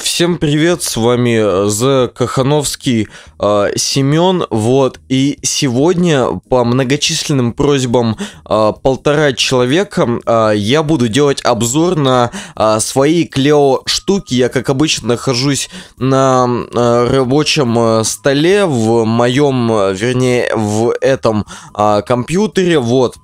Всем привет, с вами э, З. Кахановский э, Семен. Вот, и сегодня по многочисленным просьбам э, полтора человека э, я буду делать обзор на э, свои клео штуки. Я, как обычно, нахожусь на э, рабочем э, столе в моем, э, вернее, в этом э, компьютере. Вот,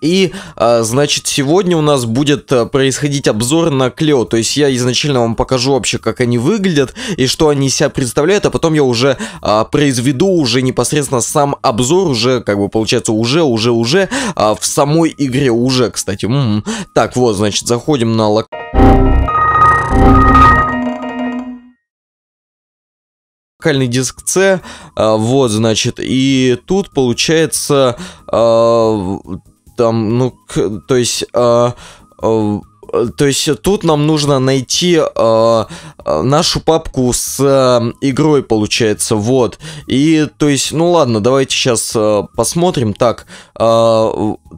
и, а, значит, сегодня у нас будет э, происходить обзор на Клео. То есть я изначально вам покажу вообще, как они выглядят и что они себя представляют, а потом я уже а, произведу уже непосредственно сам обзор, уже, как бы, получается, уже, уже, уже, а, в самой игре уже, кстати. М м-м. -м. Так, вот, значит, заходим на локацию. локальный диск C, а, вот, значит, и тут получается а, там, ну, к, то есть... Э, э, то есть тут нам нужно найти э, нашу папку с э, игрой, получается, вот. И, то есть, ну ладно, давайте сейчас э, посмотрим. Так, э,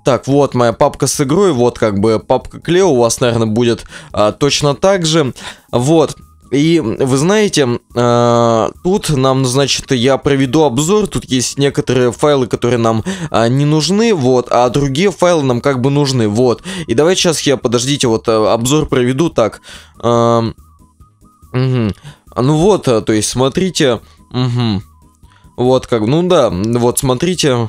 так, вот моя папка с игрой, вот как бы папка Клео у вас, наверное, будет э, точно так же. Вот. И вы знаете, э, тут нам, значит, я проведу обзор, тут есть некоторые файлы, которые нам э, не нужны, вот, а другие файлы нам как бы нужны, вот. И давайте сейчас я, подождите, вот э, обзор проведу, так. Э, угу. Ну вот, э, то есть смотрите, угу. вот как, ну да, вот смотрите,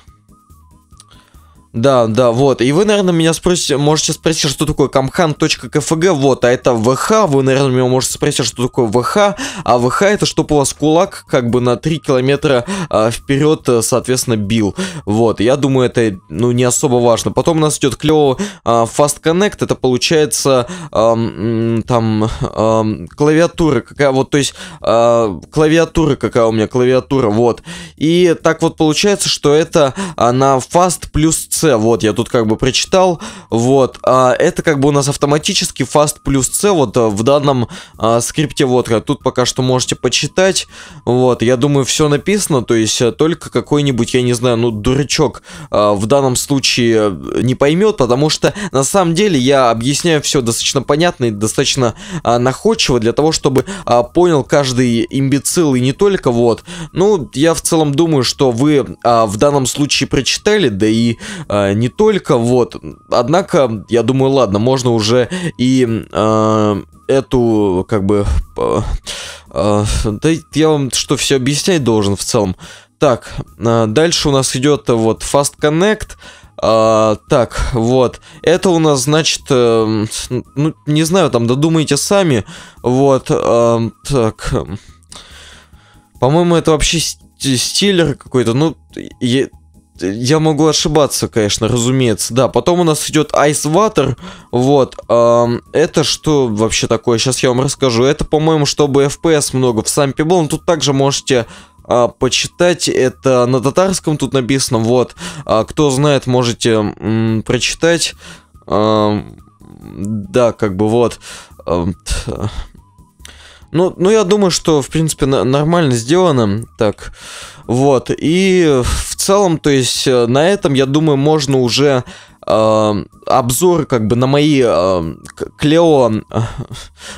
да, да, вот. И вы, наверное, меня спросите, можете спросить, что такое камхан.кфг, вот, а это ВХ, вы, наверное, меня можете спросить, что такое ВХ, а ВХ это чтобы у вас кулак как бы на 3 километра а, э, вперед, соответственно, бил. Вот, я думаю, это, ну, не особо важно. Потом у нас идет клево э, а, Fast Connect, это получается э, там э, клавиатура, какая вот, то есть э, клавиатура, какая у меня клавиатура, вот. И так вот получается, что это э, на Fast плюс C, вот, я тут как бы прочитал, вот, а это как бы у нас автоматически fast плюс C, вот, э, в данном а, скрипте, вот, э, тут пока что можете почитать, вот, я думаю, все написано, то есть э, только какой-нибудь, я не знаю, ну, дурачок а, в данном случае не поймет, потому что, на самом деле, я объясняю все достаточно понятно и достаточно а, находчиво для того, чтобы а, понял каждый имбецил и не только, вот, ну, я в целом думаю, что вы а, в данном случае прочитали, да и э, не только, вот. Однако, я думаю, ладно, можно уже и э, эту, как бы... Э, э, я вам что, все объяснять должен в целом. Так, э, дальше у нас идет вот Fast Connect. А, так, вот. Это у нас, значит, э, ну, не знаю, там додумайте сами. Вот, э, так. По-моему, это вообще стиллер какой-то. Ну, я могу ошибаться, конечно, разумеется. Да, потом у нас идет Ice Water. Вот. Эм, это что вообще такое? Сейчас я вам расскажу. Это, по-моему, чтобы FPS много в сам Pebble. Ну, тут также можете а, почитать. Это на татарском тут написано. Вот. А, кто знает, можете м, прочитать. А, да, как бы вот. А, ну, ну, я думаю, что, в принципе, нормально сделано. Так, вот. И в целом, то есть, э, на этом, я думаю, можно уже э, обзор как бы на мои э, Клео э,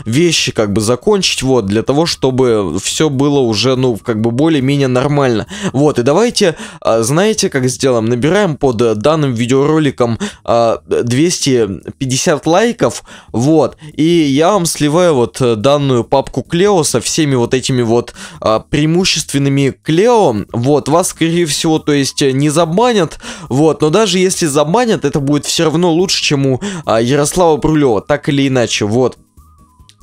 вещи как бы закончить, вот, для того, чтобы все было уже, ну, как бы более-менее нормально. Вот, и давайте, э, знаете, как сделаем? Набираем под данным видеороликом э, 250 лайков, вот, и я вам сливаю вот данную папку Клео со всеми вот этими вот э, преимущественными Клео, вот, вас, скорее всего, то есть не забанят, вот, но даже если забанят, это будет все равно лучше, чем у а, Ярослава Брулева, так или иначе, вот.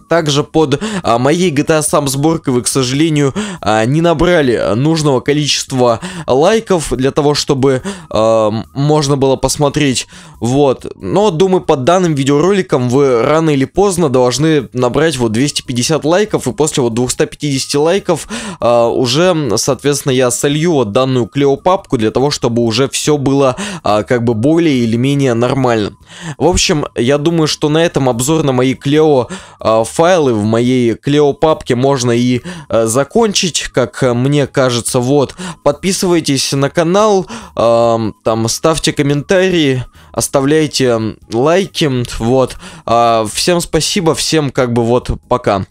Также под а, моей GTA сам сборкой вы, к сожалению, а, не набрали нужного количества лайков для того, чтобы а, можно было посмотреть. Вот. Но, думаю, под данным видеороликом вы рано или поздно должны набрать вот 250 лайков. И после вот 250 лайков а, уже, соответственно, я солью вот данную клеопапку для того, чтобы уже все было а, как бы более или менее нормально. В общем, я думаю, что на этом обзор на мои клео а, в файлы в моей клео папке можно и э, закончить, как э, мне кажется. Вот, подписывайтесь на канал, э, там ставьте комментарии, оставляйте лайки, вот. Э, всем спасибо, всем как бы вот пока.